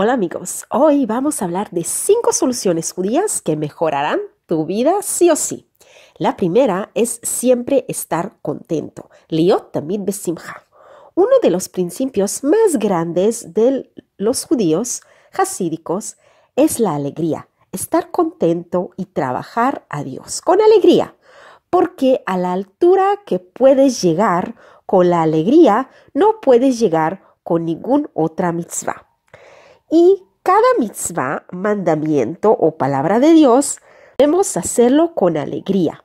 Hola amigos, hoy vamos a hablar de cinco soluciones judías que mejorarán tu vida sí o sí. La primera es siempre estar contento. Liot tamid besimha. Uno de los principios más grandes de los judíos hasídicos es la alegría, estar contento y trabajar a Dios con alegría, porque a la altura que puedes llegar con la alegría no puedes llegar con ningún otra mitzvah. Y cada mitzvah, mandamiento o palabra de Dios, debemos hacerlo con alegría.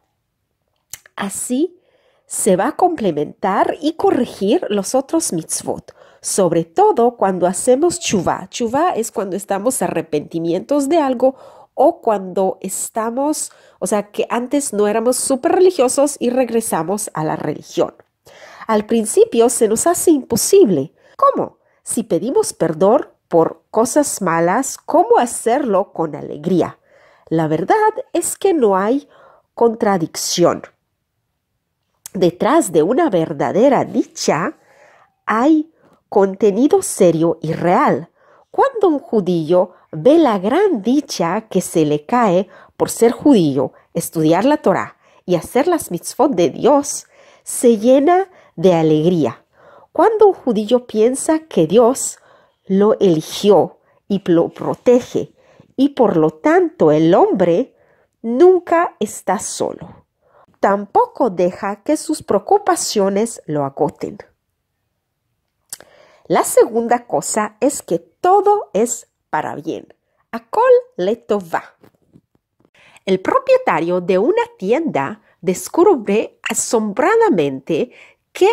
Así se va a complementar y corregir los otros mitzvot, sobre todo cuando hacemos chuvá. Chuva es cuando estamos arrepentimientos de algo o cuando estamos, o sea, que antes no éramos súper religiosos y regresamos a la religión. Al principio se nos hace imposible. ¿Cómo? Si pedimos perdón, por cosas malas, cómo hacerlo con alegría. La verdad es que no hay contradicción. Detrás de una verdadera dicha hay contenido serio y real. Cuando un judío ve la gran dicha que se le cae por ser judío, estudiar la Torah y hacer las mitzvot de Dios, se llena de alegría. Cuando un judío piensa que Dios lo eligió y lo protege, y por lo tanto el hombre nunca está solo. Tampoco deja que sus preocupaciones lo agoten. La segunda cosa es que todo es para bien. A col le tova. El propietario de una tienda descubre asombradamente que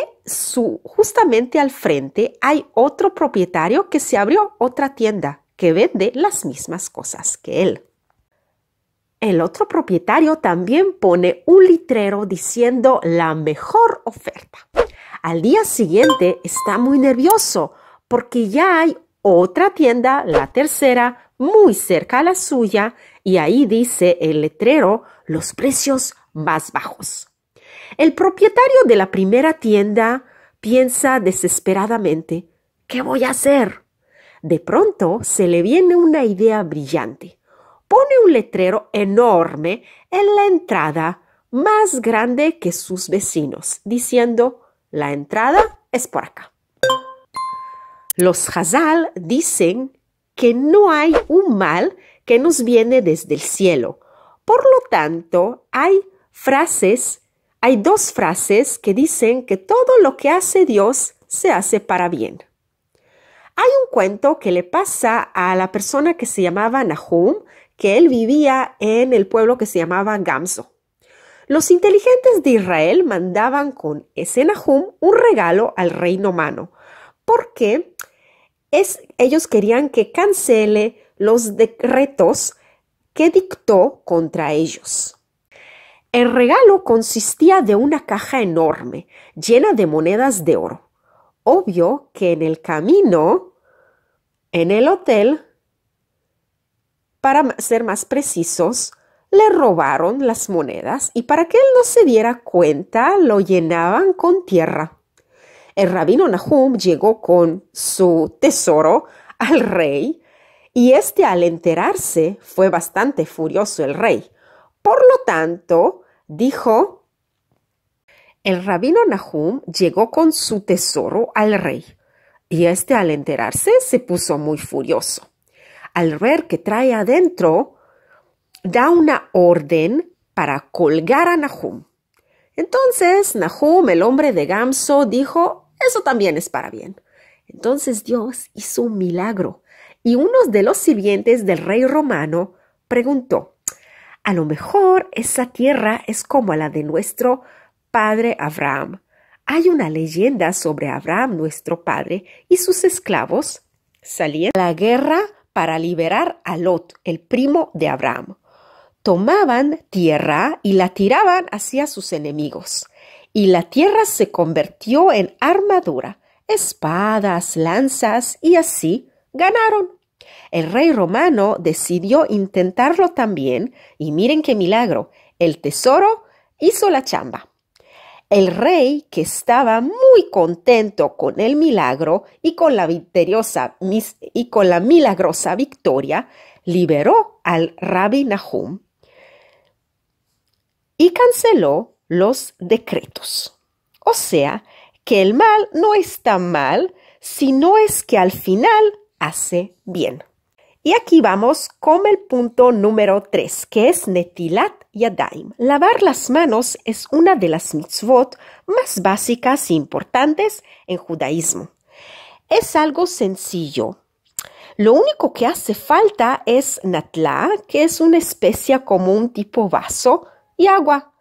justamente al frente hay otro propietario que se abrió otra tienda que vende las mismas cosas que él. El otro propietario también pone un litrero diciendo la mejor oferta. Al día siguiente está muy nervioso porque ya hay otra tienda, la tercera, muy cerca a la suya y ahí dice el letrero los precios más bajos. El propietario de la primera tienda piensa desesperadamente, ¿qué voy a hacer? De pronto se le viene una idea brillante. Pone un letrero enorme en la entrada, más grande que sus vecinos, diciendo, la entrada es por acá. Los Hazal dicen que no hay un mal que nos viene desde el cielo. Por lo tanto, hay frases hay dos frases que dicen que todo lo que hace Dios se hace para bien. Hay un cuento que le pasa a la persona que se llamaba Nahum, que él vivía en el pueblo que se llamaba Gamso. Los inteligentes de Israel mandaban con ese Nahum un regalo al reino humano, porque ellos querían que cancele los decretos que dictó contra ellos. El regalo consistía de una caja enorme llena de monedas de oro. Obvio que en el camino, en el hotel, para ser más precisos, le robaron las monedas y para que él no se diera cuenta lo llenaban con tierra. El rabino Nahum llegó con su tesoro al rey y este al enterarse fue bastante furioso el rey, por lo tanto, dijo, el rabino Nahum llegó con su tesoro al rey, y este al enterarse se puso muy furioso. Al ver que trae adentro, da una orden para colgar a Nahum. Entonces Nahum, el hombre de Gamso, dijo, eso también es para bien. Entonces Dios hizo un milagro, y uno de los sirvientes del rey romano preguntó, a lo mejor esa tierra es como la de nuestro padre Abraham. Hay una leyenda sobre Abraham, nuestro padre, y sus esclavos salían a la guerra para liberar a Lot, el primo de Abraham. Tomaban tierra y la tiraban hacia sus enemigos. Y la tierra se convirtió en armadura, espadas, lanzas, y así ganaron. El rey romano decidió intentarlo también y miren qué milagro, el tesoro hizo la chamba. El rey, que estaba muy contento con el milagro y con la, victoriosa, y con la milagrosa victoria, liberó al rabbi Nahum y canceló los decretos. O sea, que el mal no está mal, sino es que al final hace bien. Y aquí vamos con el punto número 3, que es netilat yadaim. Lavar las manos es una de las mitzvot más básicas e importantes en judaísmo. Es algo sencillo. Lo único que hace falta es natla, que es una especie común tipo vaso, y agua,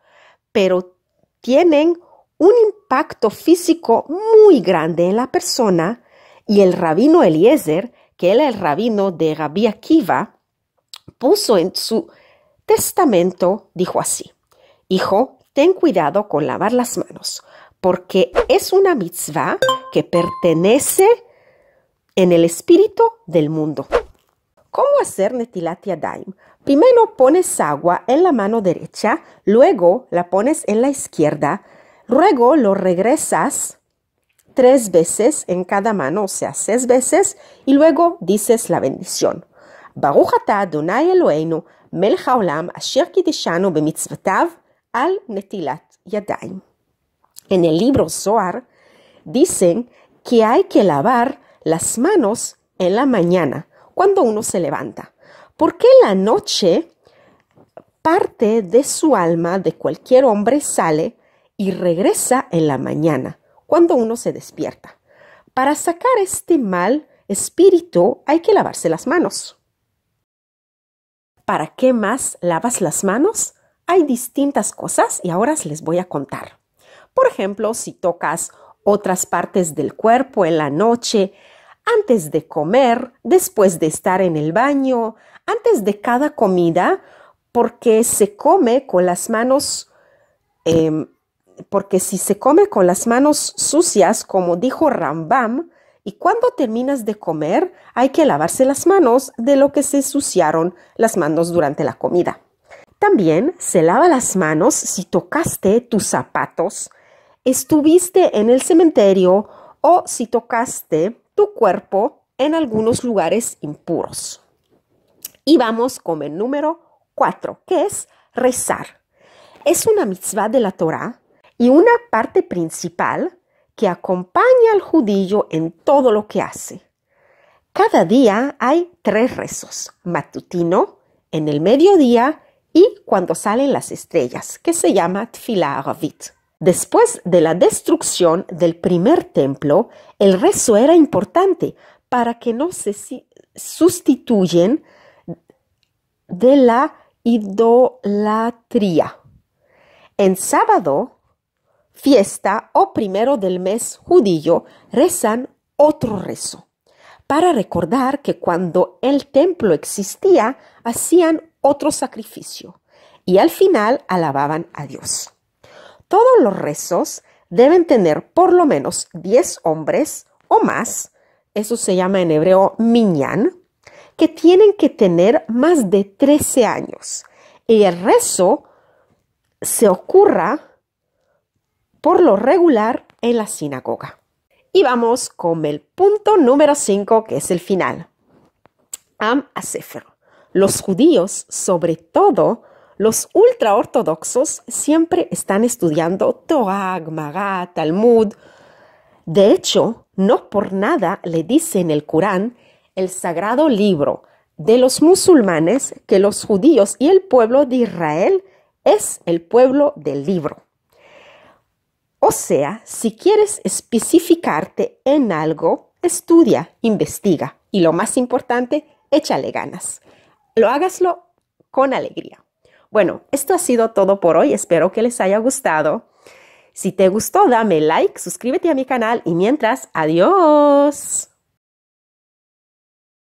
pero tienen un impacto físico muy grande en la persona y el rabino Eliezer que él, el rabino de Rabbi Akiva, puso en su testamento, dijo así, Hijo, ten cuidado con lavar las manos, porque es una mitzvah que pertenece en el espíritu del mundo. ¿Cómo hacer Netilat Yadayim? Primero pones agua en la mano derecha, luego la pones en la izquierda, luego lo regresas tres veces en cada mano, o sea, seis veces, y luego dices la bendición. al netilat En el libro Zohar dicen que hay que lavar las manos en la mañana, cuando uno se levanta, porque en la noche parte de su alma de cualquier hombre sale y regresa en la mañana cuando uno se despierta. Para sacar este mal espíritu hay que lavarse las manos. ¿Para qué más lavas las manos? Hay distintas cosas y ahora les voy a contar. Por ejemplo, si tocas otras partes del cuerpo en la noche, antes de comer, después de estar en el baño, antes de cada comida, porque se come con las manos em, porque si se come con las manos sucias, como dijo Rambam, y cuando terminas de comer hay que lavarse las manos de lo que se suciaron las manos durante la comida. También se lava las manos si tocaste tus zapatos, estuviste en el cementerio o si tocaste tu cuerpo en algunos lugares impuros. Y vamos con el número 4, que es rezar. Es una mitzvah de la Torah y una parte principal que acompaña al judío en todo lo que hace. Cada día hay tres rezos, matutino, en el mediodía y cuando salen las estrellas, que se llama Tfilah Después de la destrucción del primer templo, el rezo era importante para que no se sustituyen de la idolatría. En sábado, fiesta o primero del mes judío, rezan otro rezo, para recordar que cuando el templo existía, hacían otro sacrificio y al final alababan a Dios. Todos los rezos deben tener por lo menos 10 hombres o más, eso se llama en hebreo minyan, que tienen que tener más de 13 años. Y el rezo se ocurra por lo regular en la sinagoga. Y vamos con el punto número 5, que es el final. Am Asefer. Los judíos, sobre todo los ultraortodoxos, siempre están estudiando Torah, Magá, Talmud. De hecho, no por nada le dice en el Corán el sagrado libro de los musulmanes que los judíos y el pueblo de Israel es el pueblo del libro. O sea, si quieres especificarte en algo, estudia, investiga y lo más importante, échale ganas. Lo hágaslo con alegría. Bueno, esto ha sido todo por hoy. Espero que les haya gustado. Si te gustó, dame like, suscríbete a mi canal y mientras, adiós.